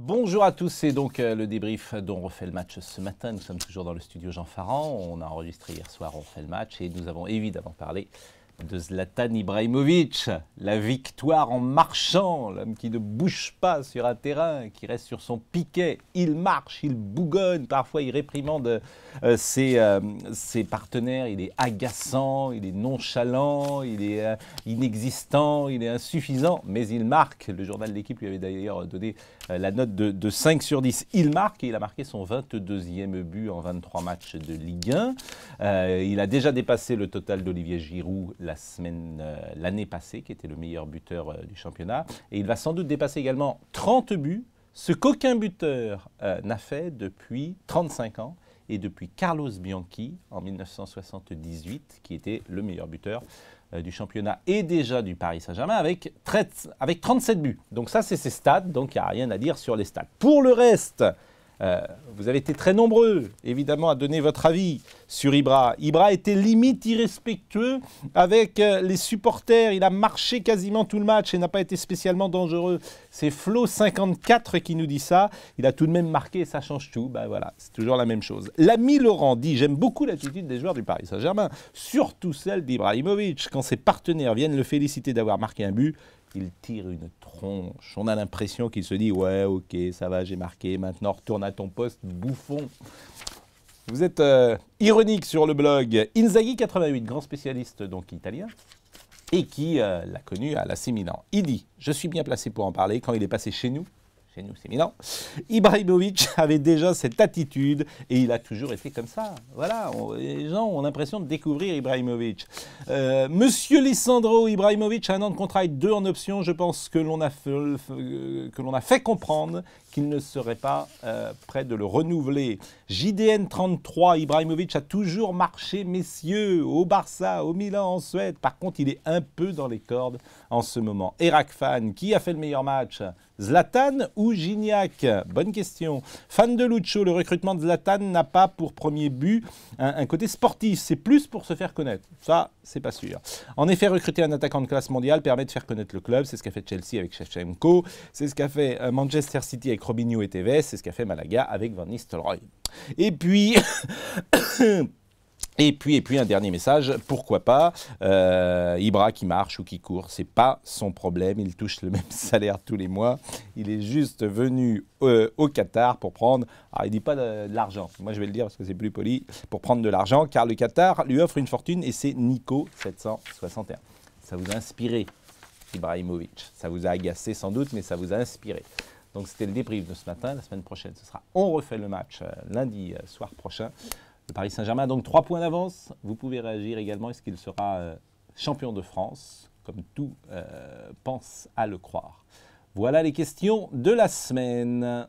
Bonjour à tous, c'est donc euh, le débrief dont on refait le match ce matin. Nous sommes toujours dans le studio Jean Farand. On a enregistré hier soir, on fait le match et nous avons évidemment parlé de Zlatan Ibrahimovic, la victoire en marchant, l'homme qui ne bouge pas sur un terrain, qui reste sur son piquet, il marche, il bougonne, parfois il réprimande euh, euh, ses, partenaires, il est agaçant, il est nonchalant, il est euh, inexistant, il est insuffisant, mais il marque. Le journal de l'équipe lui avait d'ailleurs donné la note de, de, 5 sur 10. Il marque et il a marqué son 22e but en 23 matchs de Ligue 1. il a déjà dépassé le total d'Olivier Giroud la semaine, euh, l'année passée, qui était le meilleur buteur euh, du championnat. Et il va sans doute dépasser également 30 buts, ce qu'aucun buteur euh, n'a fait depuis 35 ans et depuis Carlos Bianchi en 1978, qui était le meilleur buteur du championnat et déjà du Paris Saint-Germain, avec, avec, 37 buts. Donc ça, c'est ses stades, donc il n'y a rien à dire sur les stades. Pour le reste, vous avez été très nombreux, évidemment, à donner votre avis sur Ibra. Ibra était limite irrespectueux avec euh, les supporters. Il a marché quasiment tout le match et n'a pas été spécialement dangereux. C'est Flo54 qui nous dit ça. Il a tout de même marqué et ça change tout. Ben voilà, c'est toujours la même chose. L'ami Laurent dit J'aime beaucoup l'attitude des joueurs du Paris Saint-Germain, surtout celle d'Ibrahimovic. Quand ses partenaires viennent le féliciter d'avoir marqué un but, il tire une tronche. On a l'impression qu'il se dit Ouais, ok, ça va, j'ai marqué, maintenant retourne à ton poste, bouffon. Vous êtes euh, ironique sur le blog Inzaghi88, grand spécialiste donc italien, et qui euh, l'a connu à la séminaire Il dit Je suis bien placé pour en parler quand il est passé chez nous nous c'est Ibrahimovic avait déjà cette attitude et il a toujours été comme ça. Voilà, les gens ont l'impression de découvrir Ibrahimovic. Euh, Monsieur Lissandro Ibrahimovic a un an de contrat et deux en option. Je pense que l'on a, euh, a, fait comprendre qu'il ne serait pas euh, prêt de le renouveler. JDN 33, Ibrahimovic a toujours marché, messieurs, au Barça, au Milan, en Suède. Par contre, il est un peu dans les cordes en ce moment. Eracfan, qui a fait le meilleur match Zlatan ou Gignac Bonne question. Fan de Lucho, le recrutement de Zlatan n'a pas pour premier but un, côté sportif, c'est plus pour se faire connaître. Ça, c'est pas sûr. En effet, recruter un attaquant de classe mondiale permet de faire connaître le club. C'est ce qu'a fait Chelsea avec Shevchenko, c'est ce qu'a fait Manchester City avec Robinho et Tevez, c'est ce qu'a fait Malaga avec Van Nistelrooy. Et puis. Et puis, et puis un dernier message, pourquoi pas euh, Ibra qui marche ou qui court, c'est pas son problème, il touche le même salaire tous les mois. Il est juste venu euh, au Qatar pour prendre, ah, il dit pas de, l'argent, moi je vais le dire parce que c'est plus poli, pour prendre de l'argent, car le Qatar lui offre une fortune et c'est Nico 761. Ça vous a inspiré, Ibrahimovic. Ça vous a agacé sans doute, mais ça vous a inspiré. Donc c'était le débrief de ce matin. La semaine prochaine, ce sera on refait le match euh, lundi euh, soir prochain. Paris Saint-Germain. Donc trois points d'avance. Vous pouvez réagir également. Est-ce qu'il sera euh, champion de France, comme tout euh, pense à le croire Voilà les questions de la semaine.